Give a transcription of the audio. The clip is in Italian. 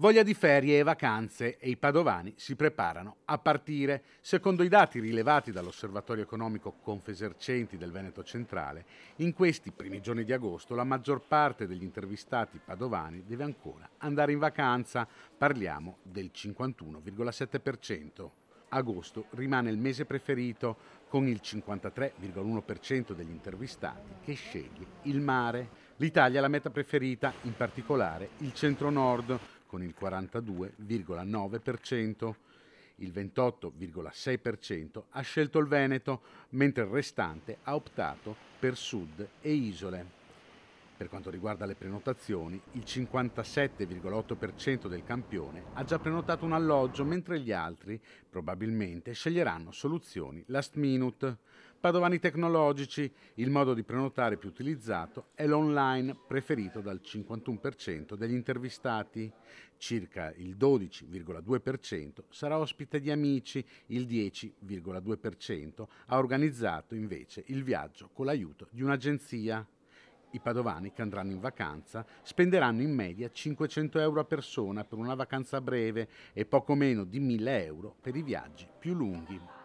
voglia di ferie e vacanze e i padovani si preparano a partire. Secondo i dati rilevati dall'Osservatorio economico Confesercenti del Veneto Centrale, in questi primi giorni di agosto la maggior parte degli intervistati padovani deve ancora andare in vacanza. Parliamo del 51,7%. Agosto rimane il mese preferito, con il 53,1% degli intervistati che sceglie il mare. L'Italia è la meta preferita, in particolare il centro-nord, con il 42,9%. Il 28,6% ha scelto il Veneto, mentre il restante ha optato per sud e isole. Per quanto riguarda le prenotazioni, il 57,8% del campione ha già prenotato un alloggio, mentre gli altri probabilmente sceglieranno soluzioni last minute. Padovani Tecnologici, il modo di prenotare più utilizzato è l'online preferito dal 51% degli intervistati. Circa il 12,2% sarà ospite di amici, il 10,2% ha organizzato invece il viaggio con l'aiuto di un'agenzia. I padovani che andranno in vacanza spenderanno in media 500 euro a persona per una vacanza breve e poco meno di 1000 euro per i viaggi più lunghi.